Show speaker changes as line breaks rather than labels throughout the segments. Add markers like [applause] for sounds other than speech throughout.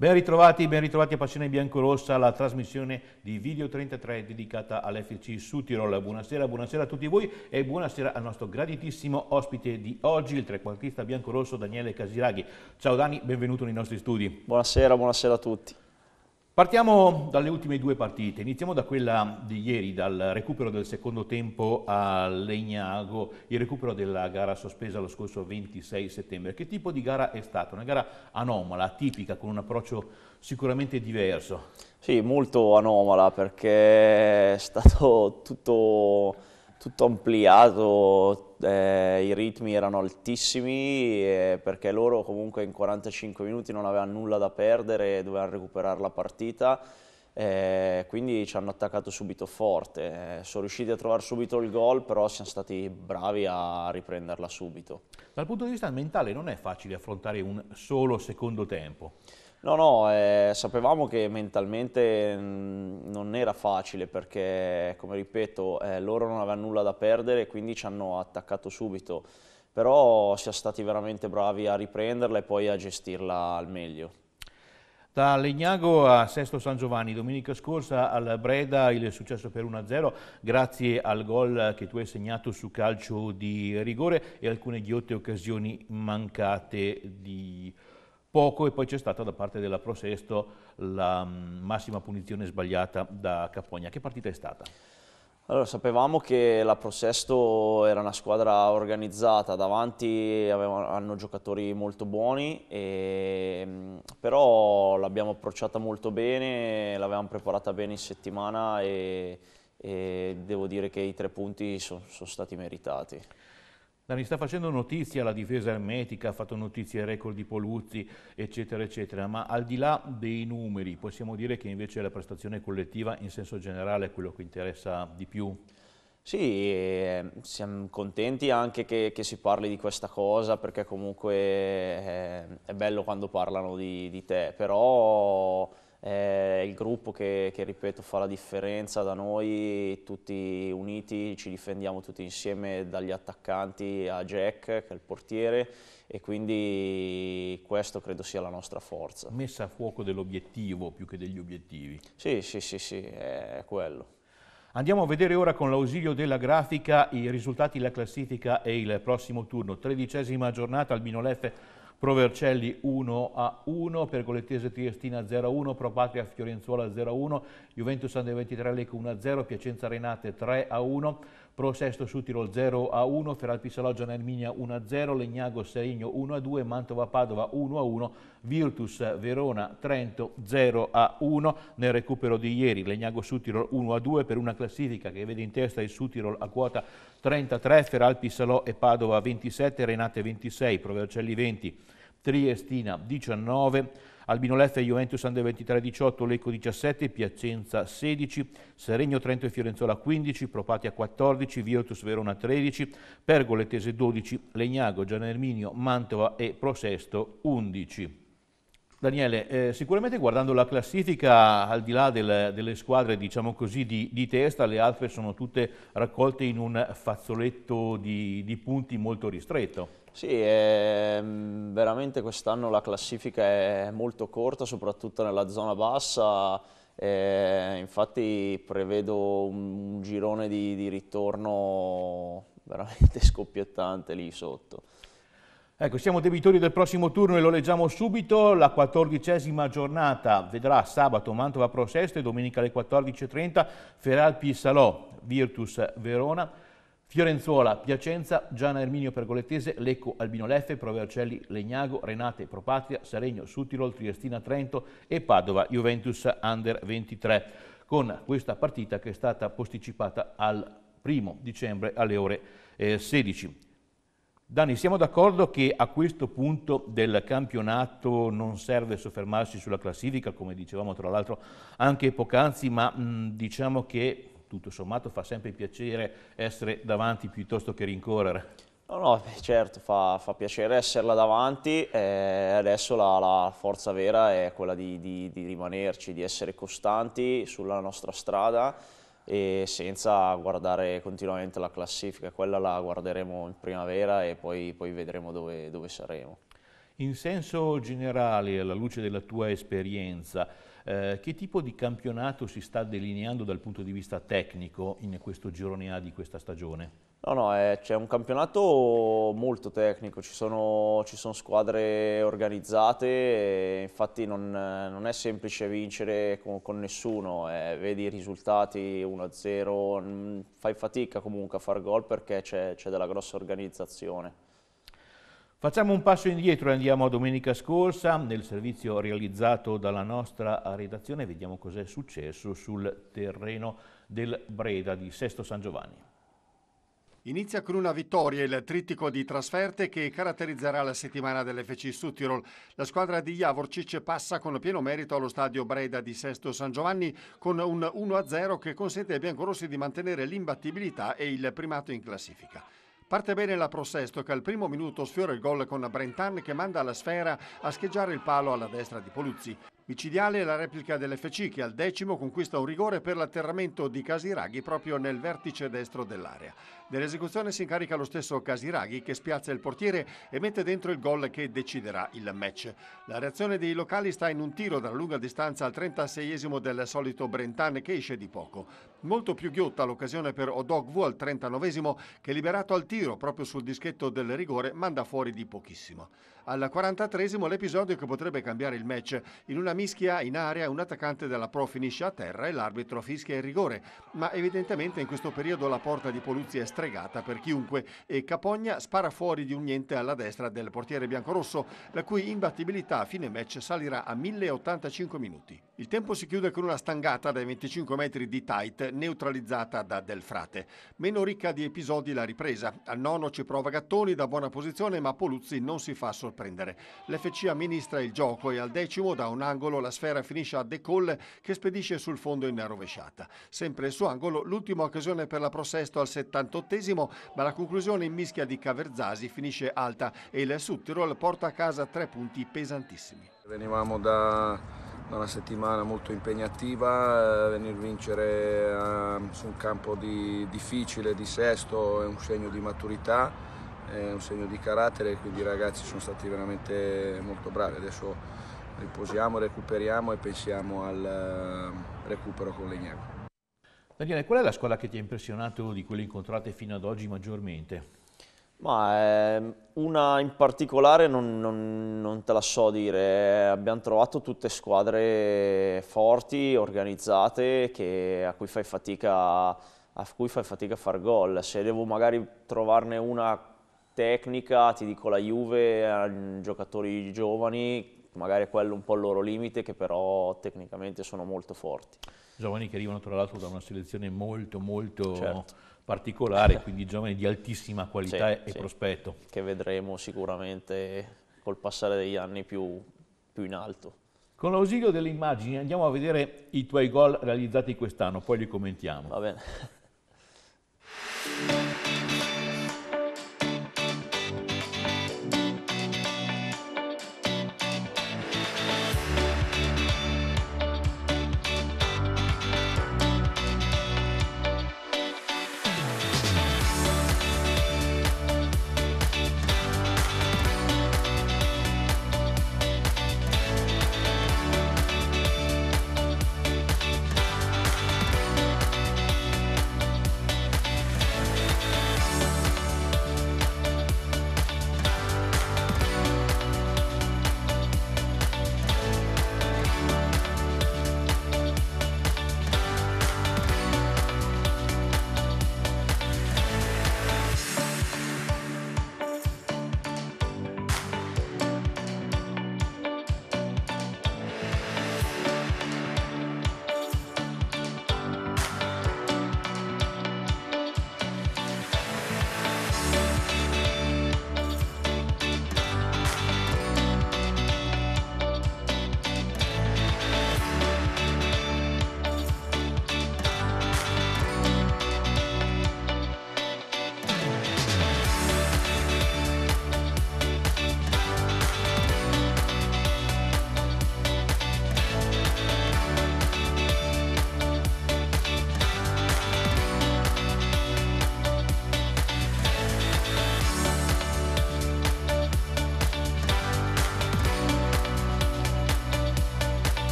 Ben ritrovati, ben ritrovati a Passione Biancorossa, la trasmissione di Video 33 dedicata all'FC su Tirol. Buonasera, buonasera a tutti voi e buonasera al nostro graditissimo ospite di oggi, il trequartista biancorosso Daniele Casiraghi. Ciao Dani, benvenuto nei nostri studi. Buonasera, buonasera a tutti. Partiamo dalle ultime due partite, iniziamo da quella di ieri, dal recupero del secondo tempo a Legnago, il recupero della gara sospesa lo scorso 26 settembre. Che tipo di gara è stata? Una gara anomala, tipica, con un approccio sicuramente diverso. Sì, molto
anomala perché è stato tutto, tutto ampliato, eh, i ritmi erano altissimi eh, perché loro comunque in 45 minuti non avevano nulla da perdere, e dovevano recuperare la partita, eh, quindi ci hanno attaccato subito forte. Eh, sono riusciti a trovare subito il gol, però siamo stati bravi a riprenderla subito.
Dal punto di vista mentale non è facile affrontare un solo secondo tempo.
No, no, eh, sapevamo che mentalmente mm, non era facile perché, come ripeto, eh, loro non avevano nulla da perdere e quindi ci hanno attaccato subito, però siamo stati veramente bravi a riprenderla e poi a
gestirla al meglio. Da Legnago a Sesto San Giovanni, domenica scorsa al Breda il successo per 1-0 grazie al gol che tu hai segnato su calcio di rigore e alcune ghiotte occasioni mancate di poco e poi c'è stata da parte della Prosesto la mm, massima punizione sbagliata da Capogna. Che partita è stata?
Allora, sapevamo che la Prosesto era una squadra organizzata, davanti avevano, hanno giocatori molto buoni, e, mm, però l'abbiamo approcciata molto bene, l'avevamo preparata bene in settimana e, e, devo dire che i tre punti sono, sono stati
meritati. Mi sta facendo notizia la difesa ermetica, ha fatto notizia il record di Poluzzi, eccetera, eccetera, ma al di là dei numeri possiamo dire che invece la prestazione collettiva in senso generale è quello che interessa di più? Sì, ehm, siamo
contenti anche che, che, si parli di questa cosa perché comunque eh, è bello quando parlano di, di te, però è il gruppo che, che, ripeto fa la differenza da noi, tutti uniti, ci difendiamo tutti insieme dagli attaccanti a Jack che è il portiere e quindi
questo credo sia la nostra forza. Messa a fuoco dell'obiettivo più che degli obiettivi. Sì, sì, sì, sì, è quello. Andiamo a vedere ora con l'ausilio della grafica i risultati, la classifica e il prossimo turno. Tredicesima giornata, Albino Leffe Pro Vercelli 1 a 1, Pergolettese Triestina 0 a 1, Pro Patria Fiorenzuola 0 a 1, Juventus Under 23 Lecco 1 a 0, Piacenza Renate 3 a 1, Pro Sesto Sutiro 0 a 1, Feralpi Feralpisaloggio Nerminia 1 a 0, Legnago Serigno 1 a 2, Mantova Padova 1 a 1, Virtus Verona Trento 0 a 1. Nel recupero di ieri Legnago Sutiro 1 a 2 per una classifica che vede in testa il Sutiro a quota 33, Feralpi Salò e Padova 27, Renate 26, Provercelli 20. Triestina 19, Albino Leffe, Juventus Ande 23 18, Lecco 17, Piacenza 16, Seregno Trento e Fiorenzola 15, Propatia 14, Virtus Verona 13, Pergole Tese 12, Legnago, Erminio, Mantova e Prosesto 11. Daniele, eh, sicuramente guardando la classifica, al di là del, delle squadre diciamo così, di, di, testa, le altre sono tutte raccolte in un fazzoletto di, di punti molto ristretto.
Sì, è, ehm, veramente quest'anno la classifica è molto corta, soprattutto nella zona bassa, eh, infatti prevedo un, un girone di, di ritorno
veramente [laughs] scoppiettante lì sotto. Ecco, siamo debitori del prossimo turno e lo leggiamo subito. La quattordicesima giornata vedrà sabato Mantova Prosesto e domenica alle 14.30 Feralpi Salò, Virtus Verona. Fiorenzuola, Piacenza, Giana Erminio Pergolettese, Lecco, Albino Leffe, Provercelli, Legnago, Renate, Propatria, Saregno, Sutirol, Triestina, Trento e Padova, Juventus Under 23, con questa partita che è stata posticipata al primo dicembre alle ore eh, 16. Dani, siamo d'accordo che a questo punto del campionato non serve soffermarsi sulla classifica, come dicevamo tra l'altro anche poc'anzi, ma mh, diciamo che tutto sommato fa sempre piacere essere davanti piuttosto che rincorrere.
No, no, certo, fa, fa piacere esserla davanti, eh, adesso la, la, forza vera è quella di, di, di, rimanerci, di essere costanti sulla nostra strada e senza guardare continuamente la classifica, quella la
guarderemo in primavera e poi, poi vedremo dove, dove saremo. In senso generale, alla luce della tua esperienza, eh, che tipo di campionato si sta delineando dal punto di vista tecnico in questo girone A di questa stagione?
No, no, eh, c'è un campionato molto tecnico, ci sono, ci sono squadre organizzate, eh, infatti non, non, è semplice vincere con, con nessuno, eh, vedi i risultati 1-0, mm, fai fatica comunque a far gol perché c'è
della grossa organizzazione. Facciamo un passo indietro e andiamo a domenica scorsa nel servizio realizzato dalla nostra redazione vediamo cos'è successo sul terreno del Breda di Sesto San Giovanni.
Inizia con una vittoria il trittico di trasferte che caratterizzerà la settimana dell'FC Suttirol. La squadra di Javorcic passa con pieno merito allo stadio Breda di Sesto San Giovanni con un 1-0 che consente ai biancorossi di mantenere l'imbattibilità e il primato in classifica. Parte bene la Prosesto che al primo minuto sfiora il gol con Brentan che manda la sfera a scheggiare il palo alla destra di Poluzzi. Micidiale è la replica dell'FC che al decimo conquista un rigore per l'atterramento di Casiraghi proprio nel vertice destro dell'area. Dell'esecuzione si incarica lo stesso Casiraghi che spiazza il portiere e mette dentro il gol che deciderà il match. La reazione dei locali sta in un tiro dalla lunga distanza al 36esimo del solito Brentan che esce di poco. Molto più ghiotta l'occasione per Odogwu al 39esimo che liberato al tiro proprio sul dischetto del rigore manda fuori di pochissimo. Al 43esimo l'episodio che potrebbe cambiare il match in una mischia in area, un attaccante della Pro finisce a terra e l'arbitro fischia il rigore, ma evidentemente in questo periodo la porta di Poluzzi è stregata per chiunque e Capogna spara fuori di un niente alla destra del portiere biancorosso, la cui imbattibilità a fine match salirà a 1085 minuti. Il tempo si chiude con una stangata dai 25 metri di tight neutralizzata da Del Frate. Meno ricca di episodi la ripresa. Al nono ci prova Gattoni da buona posizione ma Poluzzi non si fa sorprendere. L'FC amministra il gioco e al decimo da un angolo angolo la sfera finisce a De Colle che spedisce sul fondo in rovesciata. Sempre il suo angolo l'ultima occasione per la Prosesto al 78 ma la conclusione in mischia di Caverzasi finisce alta e il Suttirol porta a casa tre punti pesantissimi.
Venivamo da, una settimana molto impegnativa, eh, venire a vincere ehm, su un campo di, difficile, di sesto, è un segno di maturità, è un segno di carattere, quindi i ragazzi sono stati veramente molto bravi. Adesso riposiamo, recuperiamo e pensiamo al eh, recupero con Legnago.
Daniele, qual è la squadra che ti ha impressionato di quelle incontrate fino ad oggi maggiormente?
Ma ehm, una in particolare non, non, non, te la so dire, abbiamo trovato tutte squadre forti, organizzate, che, a, cui fatica, a, cui fai fatica, a far gol. Se devo magari trovarne una tecnica, ti dico la Juve, eh, giocatori giovani magari è quello un po' il loro limite, che però tecnicamente sono molto forti.
Giovani che arrivano tra l'altro da una selezione molto molto certo. particolare, [laughs] quindi giovani di altissima qualità sì, e sì. prospetto. Che vedremo sicuramente col passare degli anni più, più in alto. Con l'ausilio delle immagini andiamo a vedere i tuoi gol realizzati quest'anno, poi li commentiamo. Va bene. [laughs]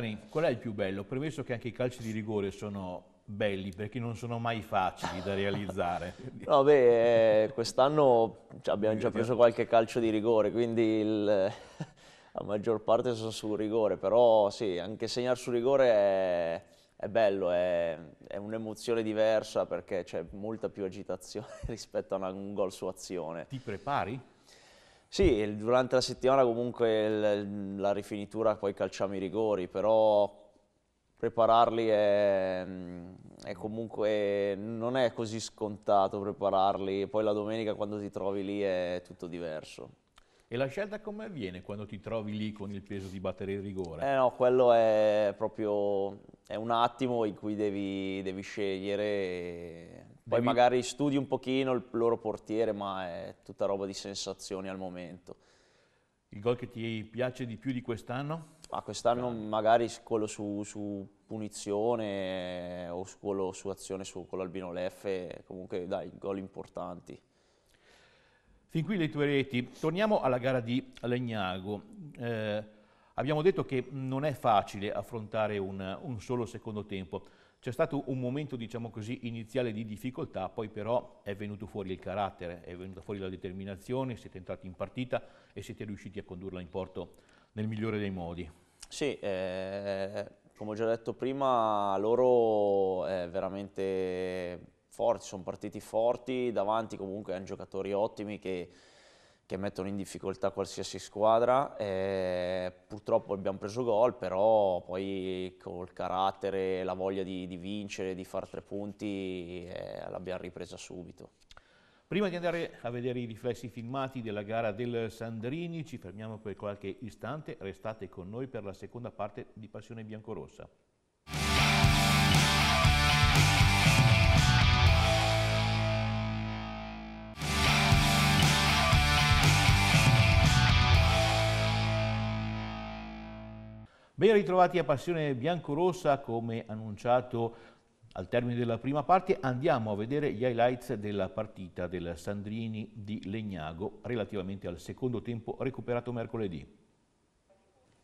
Dani, qual è il più bello? Premesso che anche i calci di rigore sono belli perché non sono mai facili da realizzare.
[laughs] no, beh, eh, quest'anno cioè, abbiamo già preso qualche calcio di rigore, quindi il, [laughs] la maggior parte sono sul rigore, però sì, anche segnare sul rigore è, è bello, è, è un'emozione diversa perché c'è molta più agitazione [laughs] rispetto a un gol su azione. Ti prepari? Sì, durante la settimana comunque la rifinitura poi calciamo i rigori, però prepararli è, mm, è comunque non è così scontato prepararli, poi la domenica quando ti trovi lì è tutto diverso.
E la scelta come avviene quando ti trovi lì con il peso di battere il rigore? Eh no, quello
è proprio è un attimo in cui devi, devi scegliere poi Devi... magari studi un pochino il loro portiere, ma è tutta roba di sensazioni al momento. Il gol che ti piace di più di quest'anno? Ah, quest'anno cioè. magari quello su, su punizione eh, o su quello su azione su, con l'Albino
Leffe, comunque dai, gol importanti. Fin qui le tue reti. Torniamo alla gara di Legnago. Eh, abbiamo detto che non è facile affrontare un, un solo secondo tempo. C'è stato un momento, diciamo così, iniziale di difficoltà, poi però è venuto fuori il carattere, è venuta fuori la determinazione, siete entrati in partita e siete riusciti a condurla in porto nel migliore dei modi. Sì, eh,
come ho già detto prima, loro è eh, veramente forti, sono partiti forti, davanti comunque hanno giocatori ottimi che che mettono in difficoltà qualsiasi squadra. E purtroppo abbiamo preso gol, però poi col carattere, la voglia di, di vincere, di fare tre punti,
eh, l'abbiamo ripresa subito. Prima di andare a vedere i riflessi filmati della gara del Sandrini, ci fermiamo per qualche istante, restate con noi per la seconda parte di Passione Biancorossa. Ben ritrovati a Passione Biancorossa, come annunciato al termine della prima parte andiamo a vedere gli highlights della partita del Sandrini di Legnago relativamente al
secondo tempo recuperato mercoledì.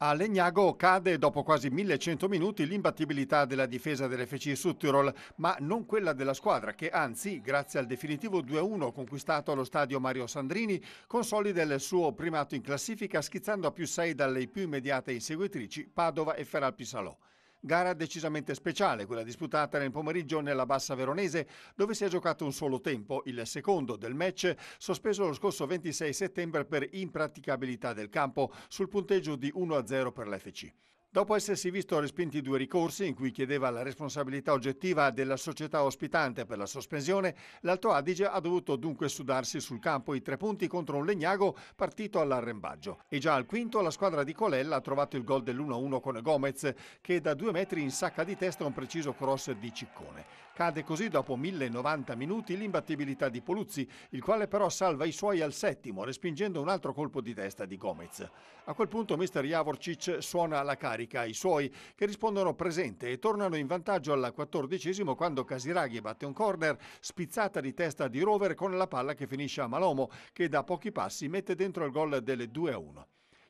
A Legnago cade dopo quasi 1100 minuti l'imbattibilità della difesa dell'FC Suttirol, ma non quella della squadra che anzi, grazie al definitivo 2-1 conquistato allo stadio Mario Sandrini, consolida il suo primato in classifica schizzando a più 6 dalle più immediate inseguitrici Padova e Feralpisalò. Gara decisamente speciale, quella disputata nel pomeriggio nella Bassa Veronese, dove si è giocato un solo tempo, il secondo del match, sospeso lo scorso 26 settembre per impraticabilità del campo, sul punteggio di 1-0 per l'FC. Dopo essersi visto respinti due ricorsi in cui chiedeva la responsabilità oggettiva della società ospitante per la sospensione, l'Alto Adige ha dovuto dunque sudarsi sul campo i tre punti contro un Legnago partito all'arrembaggio. E già al quinto la squadra di Colella ha trovato il gol dell'1-1 con Gomez che da due metri in sacca di testa un preciso cross di Ciccone. Cade così dopo 1090 minuti l'imbattibilità di Poluzzi, il quale però salva i suoi al settimo, respingendo un altro colpo di testa di Gomez. A quel punto Mr. Javorcic suona la carica ai suoi, che rispondono presente e tornano in vantaggio al quattordicesimo quando Casiraghi batte un corner, spizzata di testa di Rover con la palla che finisce a Malomo, che da pochi passi mette dentro il gol delle 2-1.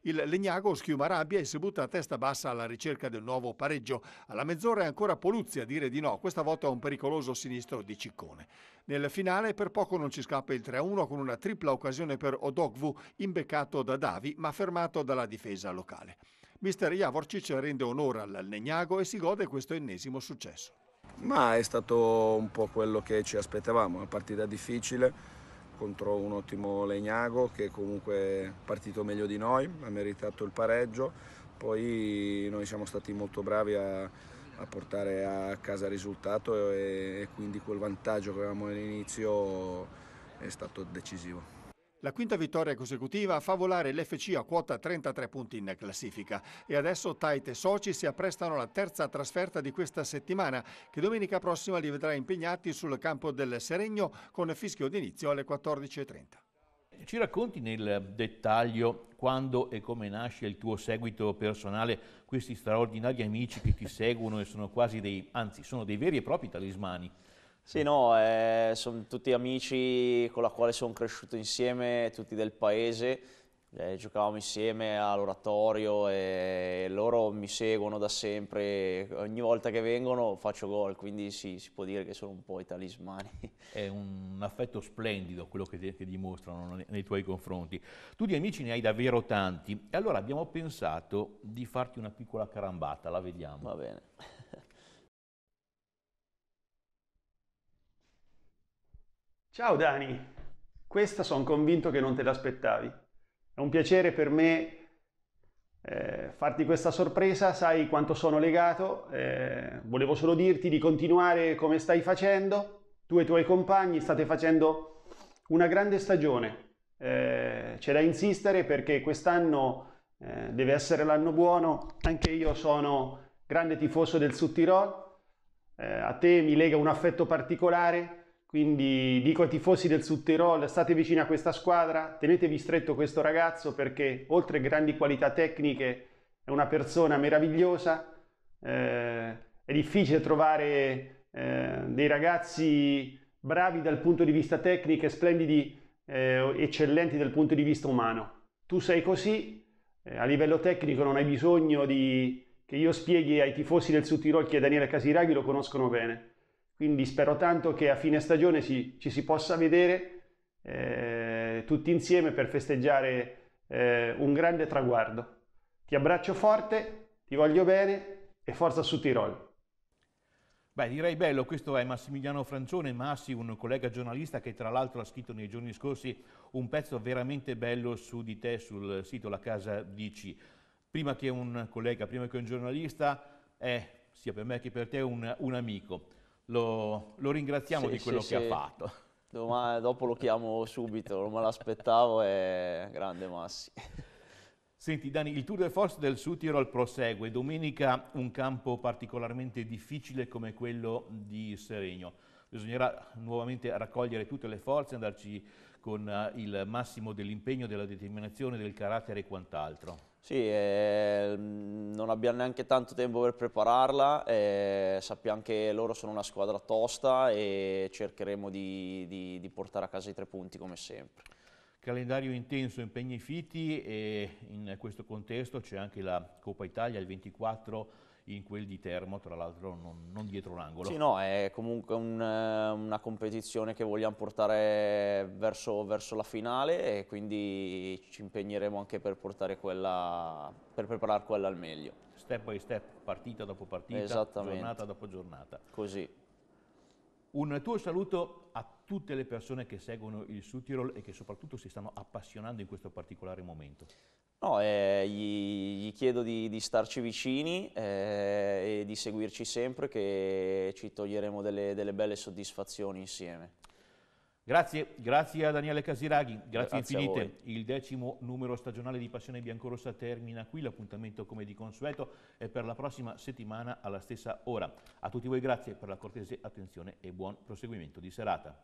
Il Legnago schiuma rabbia e si butta a testa bassa alla ricerca del nuovo pareggio. Alla mezz'ora è ancora Poluzzi a dire di no, questa volta a un pericoloso sinistro di Ciccone. Nel finale per poco non ci scappa il 3-1 con una tripla occasione per Odogvu, imbeccato da Davi ma fermato dalla difesa locale. Mister Javorcic rende onore al Legnago e si gode questo ennesimo successo.
Ma è stato un po' quello che ci aspettavamo, una partita difficile contro un ottimo Legnago che comunque è partito meglio di noi, ha meritato il pareggio, poi noi siamo stati molto bravi a, a portare a casa il risultato e, e quindi quel vantaggio
che avevamo all'inizio è stato decisivo. La quinta vittoria consecutiva fa volare l'FC a quota 33 punti in classifica e adesso Tait e Soci si apprestano alla terza trasferta di questa settimana che domenica prossima li vedrà impegnati sul campo del Seregno con fischio d'inizio alle 14.30.
Ci racconti nel dettaglio quando e come nasce il tuo seguito personale, questi straordinari amici che ti seguono e sono quasi dei, anzi sono dei veri e propri talismani? Sì, no,
eh, sono tutti amici con la quale sono cresciuto insieme, tutti del paese. Eh, giocavamo insieme all'oratorio e loro mi seguono da sempre. Ogni volta che vengono faccio gol, quindi sì, si può dire che sono un po' i talismani.
È un affetto splendido quello che, che dimostrano nei, nei tuoi confronti. Tu di amici ne hai davvero tanti. E allora abbiamo pensato di farti una piccola carambata, la
vediamo. Va bene. Ciao Dani, questa sono convinto che non te l'aspettavi. È un piacere per me eh, farti questa sorpresa, sai quanto sono legato, eh, volevo solo dirti di continuare come stai facendo, tu e i tuoi compagni state facendo una grande stagione, eh, c'è da insistere perché quest'anno eh, deve essere l'anno buono, anche io sono grande tifoso del Sud Tirol, eh, a te mi lega un affetto particolare, quindi dico ai tifosi del Sud Tirol, state vicini a questa squadra, tenetevi stretto questo ragazzo perché oltre grandi qualità tecniche è una persona meravigliosa, eh, è difficile trovare eh, dei ragazzi bravi dal punto di vista tecnico, e splendidi, eh, eccellenti dal punto di vista umano. Tu sei così, eh, a livello tecnico non hai bisogno di, che io spieghi ai tifosi del Sud Tirol che Daniele Casiraghi lo conoscono bene quindi spero tanto che a fine stagione ci, ci si possa vedere eh, tutti insieme per festeggiare eh, un grande traguardo. Ti abbraccio forte, ti voglio bene e forza su Tirol.
Beh, direi bello, questo è Massimiliano Francione, Massi, un collega giornalista che tra l'altro ha scritto nei giorni scorsi un pezzo veramente bello su di te sul sito La Casa Dici. Prima che un collega, prima che un giornalista, è sia per me che per te un, un amico lo, lo ringraziamo sì, di quello sì, che sì. ha fatto.
Domani, dopo lo chiamo subito, non me l'aspettavo è grande
Massi. Senti Dani, il Tour de Force del Sud Tirol prosegue, domenica un campo particolarmente difficile come quello di Seregno. Bisognerà nuovamente raccogliere tutte le forze, andarci con eh, il massimo dell'impegno, della determinazione, del carattere e quant'altro.
Sì, eh, non abbiamo neanche tanto tempo per prepararla, eh, sappiamo che loro sono una squadra tosta e cercheremo
di, di, di portare a casa i tre punti come sempre. Calendario intenso, impegni fitti e in questo contesto c'è anche la Coppa Italia il 24 in quel di Termo, tra l'altro non, non dietro l'angolo. Sì, no,
è comunque un, eh, una competizione che vogliamo portare verso, verso, la finale e quindi ci impegneremo anche per, quella, per preparare quella al meglio. Step by step, partita
dopo partita, giornata dopo giornata. Così. Un tuo saluto a tutte le persone che seguono il Sudtirol e che soprattutto si stanno appassionando in questo particolare momento.
No, eh, gli, gli, chiedo di, di starci vicini eh, e di seguirci sempre che ci toglieremo delle, delle belle soddisfazioni insieme.
Grazie, grazie a Daniele Casiraghi, grazie, grazie infinite. Il decimo numero stagionale di Passione Biancorossa termina qui, l'appuntamento come di consueto è per la prossima settimana alla stessa ora. A tutti voi grazie per la cortese attenzione e buon proseguimento di serata.